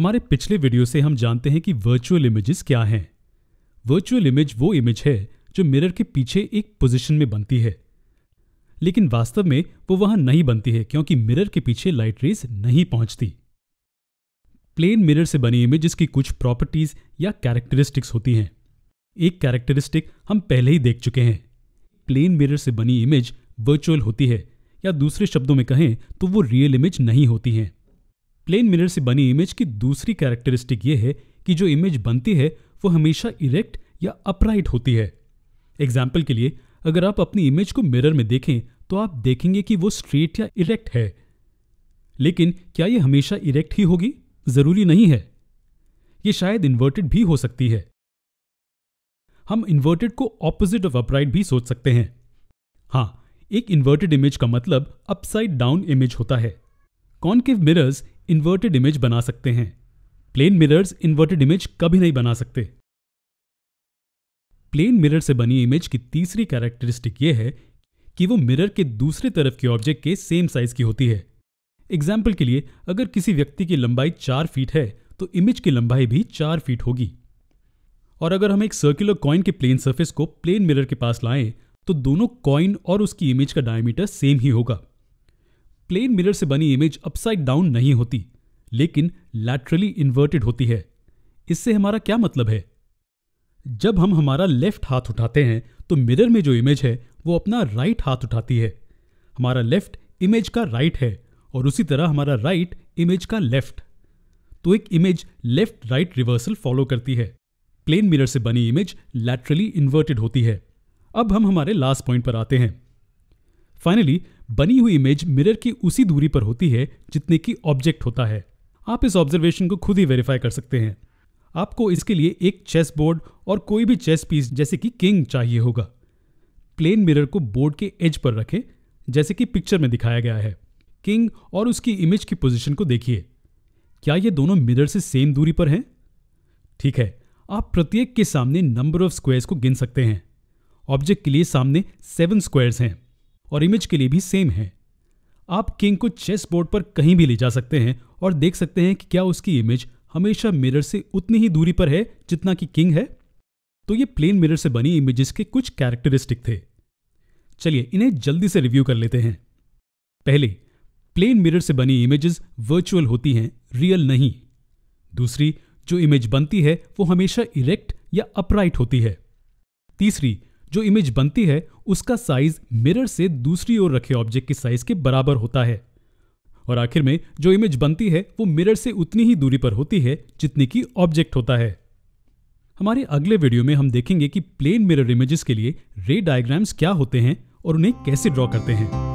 हमारे पिछले वीडियो से हम जानते हैं कि वर्चुअल इमेजेस क्या हैं वर्चुअल इमेज वो इमेज है जो मिरर के पीछे एक पोजीशन में बनती है लेकिन वास्तव में वो वहां नहीं बनती है क्योंकि मिरर के पीछे लाइट रेस नहीं पहुंचती प्लेन मिरर से बनी इमेज इसकी कुछ प्रॉपर्टीज या कैरेक्टरिस्टिक्स होती हैं एक कैरेक्टरिस्टिक हम पहले ही देख चुके हैं प्लेन मिरर से बनी इमेज वर्चुअल होती है या दूसरे शब्दों में कहें तो वो रियल इमेज नहीं होती हैं प्लेन मिरर से बनी इमेज की दूसरी कैरेक्टरिस्टिक ये है कि जो इमेज बनती है वो हमेशा इरेक्ट या अपराइट होती है एग्जाम्पल के लिए अगर आप अपनी इमेज को मिरर में देखें तो आप देखेंगे कि वो स्ट्रेट या इरेक्ट है लेकिन क्या ये हमेशा इरेक्ट ही होगी जरूरी नहीं है ये शायद इन्वर्टेड भी हो सकती है हम इन्वर्टेड को ऑपोजिट ऑफ अपराइट भी सोच सकते हैं हाँ एक इन्वर्टेड इमेज का मतलब अपसाइड डाउन इमेज होता है कॉनकेव मिरर्स इन्वर्टेड इमेज बना सकते हैं प्लेन मिरर्स इन्वर्टेड इमेज कभी नहीं बना सकते प्लेन मिरर से बनी इमेज की तीसरी कैरेक्टरिस्टिक यह है कि वो मिरर के दूसरे तरफ के ऑब्जेक्ट के सेम साइज की होती है एग्जाम्पल के लिए अगर किसी व्यक्ति की लंबाई चार फीट है तो इमेज की लंबाई भी चार फीट होगी और अगर हम एक सर्कुलर कॉइन के प्लेन सरफेस को प्लेन मिरर के पास लाएं तो दोनों कॉइन और उसकी इमेज का डायमीटर सेम ही होगा प्लेन मिरर से बनी इमेज अपसाइड डाउन नहीं होती लेकिन लैटरली इन्वर्टेड होती है इससे हमारा क्या मतलब है जब हम हमारा लेफ्ट हाथ उठाते हैं तो मिरर में जो इमेज है वो अपना राइट हाथ उठाती है हमारा लेफ्ट इमेज का राइट है और उसी तरह हमारा राइट इमेज का लेफ्ट तो एक image left right reversal follow करती है प्लेन मिरर से बनी इमेज लैटरली इन्वर्टेड होती है अब हम हमारे लास्ट पॉइंट पर आते हैं फाइनली बनी हुई इमेज मिरर की उसी दूरी पर होती है जितने की ऑब्जेक्ट होता है आप इस ऑब्जर्वेशन को खुद ही वेरीफाई कर सकते हैं आपको इसके लिए एक चेस बोर्ड और कोई भी चेस पीस जैसे कि किंग चाहिए होगा प्लेन मिरर को बोर्ड के एज पर रखें जैसे कि पिक्चर में दिखाया गया है किंग और उसकी इमेज की पोजीशन को देखिए क्या ये दोनों मिरर से सेम दूरी पर हैं ठीक है आप प्रत्येक के सामने नंबर ऑफ स्क्वायर्स को गिन सकते हैं ऑब्जेक्ट के लिए सामने सेवन स्क्वायर्स हैं और इमेज के लिए भी सेम है आप किंग को चेस बोर्ड पर कहीं भी ले जा सकते हैं और देख सकते हैं कि क्या उसकी इमेज हमेशा मिरर से उतनी ही दूरी पर है जितना कि किंग है तो ये प्लेन मिरर से बनी इमेजेस के कुछ कैरेक्टरिस्टिक थे चलिए इन्हें जल्दी से रिव्यू कर लेते हैं पहले प्लेन मिरर से बनी इमेजेस वर्चुअल होती हैं रियल नहीं दूसरी जो इमेज बनती है वो हमेशा इरेक्ट या अपराइट होती है तीसरी जो इमेज बनती है उसका साइज मिरर से दूसरी ओर रखे ऑब्जेक्ट के साइज के बराबर होता है और आखिर में जो इमेज बनती है वो मिरर से उतनी ही दूरी पर होती है जितनी की ऑब्जेक्ट होता है हमारे अगले वीडियो में हम देखेंगे कि प्लेन मिरर इमेजेस के लिए रे डायग्राम्स क्या होते हैं और उन्हें कैसे ड्रॉ करते हैं